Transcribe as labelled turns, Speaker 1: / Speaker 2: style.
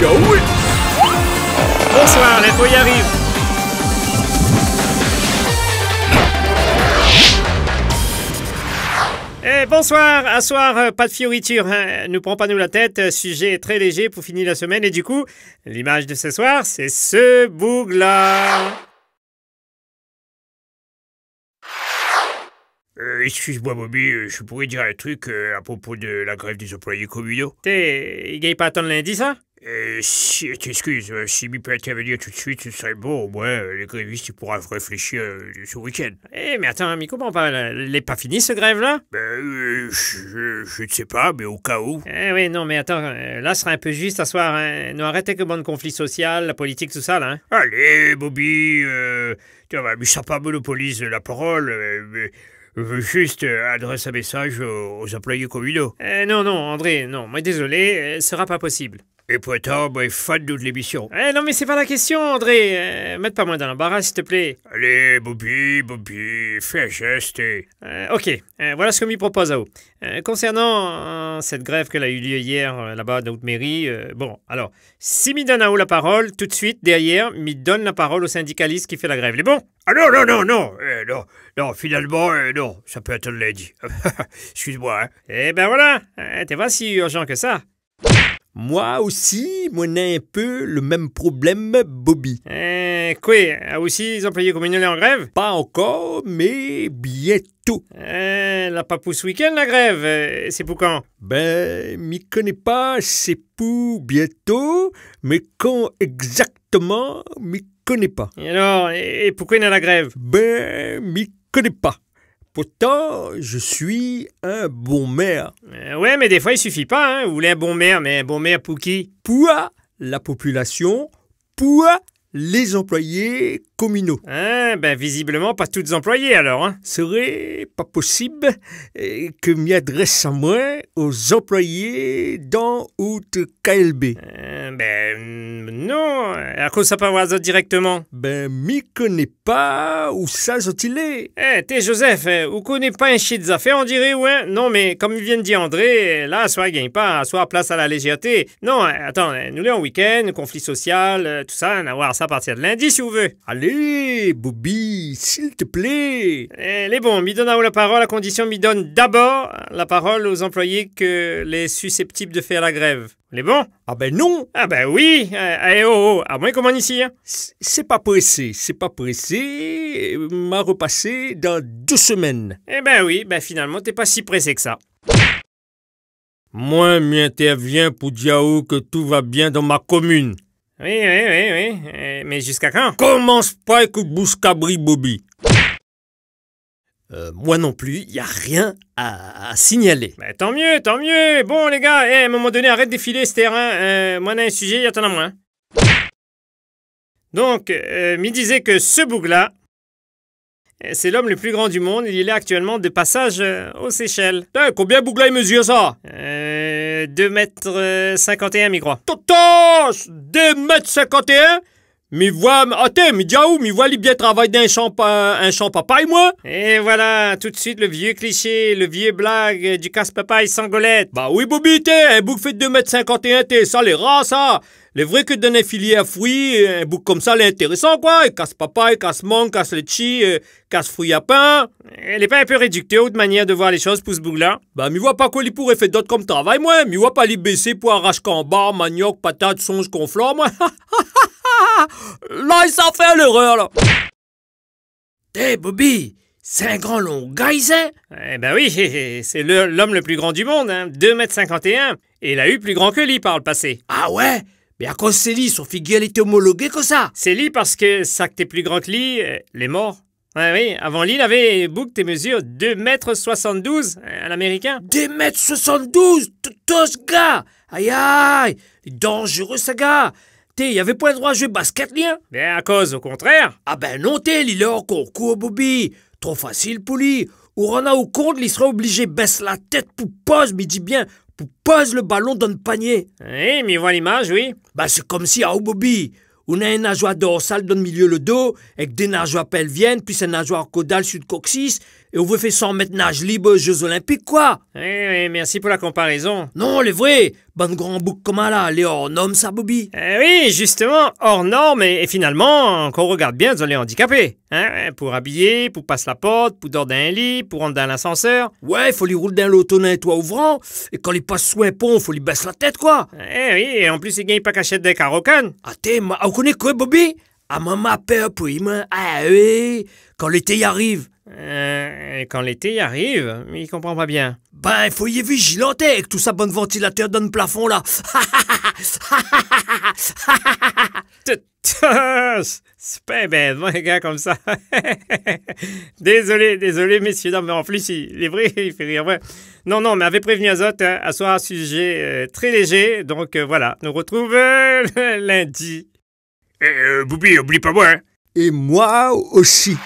Speaker 1: Bonsoir, la y arrive! Eh, bonsoir, à euh, pas de fioriture, hein. ne prends pas nous la tête, euh, sujet très léger pour finir la semaine et du coup, l'image de ce soir, c'est ce boug-là. Euh, Excuse-moi, Bobby, euh, je pourrais dire un truc à propos de la grève des employés communaux. T'es. Il gagne pas de lundi, ça euh, si, excuse, euh, si mi peut intervenir tout de suite, ce serait bon, Au moins, les grévistes ils réfléchir euh, ce week-end. Eh, mais attends, mais comment on parle n'est euh, pas fini ce grève-là Ben, je, je, ne sais pas, mais au cas où. Eh oui, non, mais attends, là, ce serait un peu juste à soir. Hein. Nous arrêter que bon de conflit social, la politique, tout ça, là. Hein. Allez, Bobby, tu vois, mais ça pas monopolise la parole, mais... Je veux juste adresse un message aux, employés communaux. Eh non, non, André, non, mais désolé, ce sera pas possible. Et pourtant, il fan de l'émission. Eh non, mais c'est pas la question, André. Euh, mets pas moi dans l'embarras, s'il te plaît. Allez, Bobby, Bobby, fais un geste. Euh, ok, euh, voilà ce que me propose Ao. Euh, concernant cette grève qu'elle a eu lieu hier là-bas dans votre mairie, bon, alors, si m'y donne vous la parole, tout de suite, derrière, m'y donne la parole au syndicaliste qui fait la grève. Les bons Ah non, non, non, non, non, non, finalement, non, ça peut être lundi. Excuse-moi. Hein. Eh ben voilà, t'es pas si urgent que ça. Moi aussi, moi a un peu le même problème, Bobby. Euh, quoi ah, Aussi, les employés communaux en grève Pas encore, mais bientôt. Euh, la ce week-end, la grève, euh, c'est pour quand Ben, m'y connais pas, c'est pour bientôt, mais quand exactement, m'y connais pas. Et alors, et pourquoi il y a la grève Ben, m'y connais pas. Pourtant, je suis un bon maire. Euh, ouais, mais des fois, il suffit pas. Hein. Vous voulez un bon maire, mais un bon maire pour qui Pour la population, pour les employés communaux. Ah, ben visiblement pas toutes employés, alors. Hein. Serait pas possible euh, que m'y adresse à moi aux employés dans de KLB euh, Ben non, à quoi ça parle directement Ben m'y connais pas où ça il Eh, hey, t'es Joseph, euh, ou connais pas un shit fait on dirait ouais. Hein? Non mais comme il vient de dire André, là soit il gagne pas, soit place à la légèreté. Non, attends, nous là, week-end, conflit social, tout ça, on va voir ça à partir de lundi si vous voulez. Allez eh Bobby, s'il te plaît Elle eh, est bon, à vous la parole à condition me donne d'abord la parole aux employés que les susceptibles de faire la grève. Les est bon Ah ben non Ah ben oui Eh, eh oh, oh, à moins qu'on ici hein. C'est pas pressé, c'est pas pressé, m'a repassé dans deux semaines. Eh ben oui, ben finalement t'es pas si pressé que ça. Moi m'interviens pour dire que tout va bien dans ma commune. Oui, oui, oui, oui. Euh, mais jusqu'à quand Commence pas avec Bouscabri Bobby. Euh, moi non plus, il a rien à, signaler. Mais tant mieux, tant mieux. Bon, les gars, eh, à un moment donné, arrête de filer ce terrain. Euh, moi, on a un sujet, il y en a moins. Donc, me disait que ce bougla, c'est l'homme le plus grand du monde. Il est actuellement de passage aux Seychelles. de combien bougla il mesure ça 2 mètres 51, mi crois. Totos! 2 mètres 51? Mi voix, attends, mi diaou, mi voix, bien travaille dans un champ, euh, un champ papaye, moi. Et voilà, tout de suite, le vieux cliché, le vieux blague euh, du casse-papaye sans Bah oui, Bobby, t'es, un bouc fait de 2m51, t'es, ça, les rats, ça. Les vrai que d'un filier à fruits, euh, un bouc comme ça, l'intéressant, quoi. casse papaye, casse mangue, casse litchi, casse fruits à pain. Elle est pas un peu réducteur, autre manière de voir les choses pour ce bouc-là. Bah, mi vois pas quoi il pourrait faire d'autres comme travail, moi. Mi vois pas les baisser pour arracher en manioc, patate, songe, moi. Là, s'en fait l'erreur, là. T'es eh, Bobby, c'est un grand long gars, hein? Eh ben oui, c'est l'homme le, plus grand du monde, hein, 2m51. Et il a eu plus grand que lui par le passé. Ah ouais mais à cause c'est lui, son figure été homologué, comme ça C'est lui parce que ça que t'es plus grand que lui, euh, il les morts. Ouais, oui, avant lui, il avait book tes mesures 2m72 euh, à l'américain. 2 mètres 72 Tout ce gars Aïe aïe Dangereux ce gars il y avait pas le droit de jouer basket, lien Mais à cause, au contraire Ah ben non, t'es, il est encore Bobby Trop facile pour lui Ou on a au compte, il sera obligé baisse la tête pour pose, mais dis bien, pour pose le ballon dans le panier Oui, mais voit l'image, oui Bah c'est comme si, au hein, Bobby on a un nageoire dorsal dans le milieu le dos, avec des nageoires viennent, puis un nageoire caudal sur le coccyx, et on fait son ça maintenant, libre aux Jeux Olympiques, quoi. Eh, oui, merci pour la comparaison. Non, les vrais, Bonne grand bouc comme là, les hors normes, ça, Bobby. Eh oui, justement, hors norme et, finalement, quand on regarde bien, ils ont les handicapés. Hein, pour habiller, pour passer la porte, pour dormir dans un lit, pour rentrer dans l'ascenseur. Ouais, il faut lui rouler dans l'auto toi toit ouvrant, et quand il passe sous un pont, faut lui baisser la tête, quoi. Eh oui, et en plus, il gagne pas cachette des carocanes. Ah, t'es, ma, ah, on connaît quoi, Bobby? À ah, maman peur pour ah oui, quand l'été arrive. Euh, et quand l'été arrive, il comprend pas bien. Ben, faut y être vigilant avec tout ça bonne ventilateur dans plafond là. C'est pas bête, moi, les gars, comme ça. désolé, désolé, messieurs, Non, mais en plus, il est vrai, il fait rire. Non, non, mais avait prévenu Azote, hein, à soir, un sujet euh, très léger. Donc euh, voilà, nous retrouvons euh, lundi. Eh, euh, Boubi, oublie pas moi. Hein. Et moi aussi.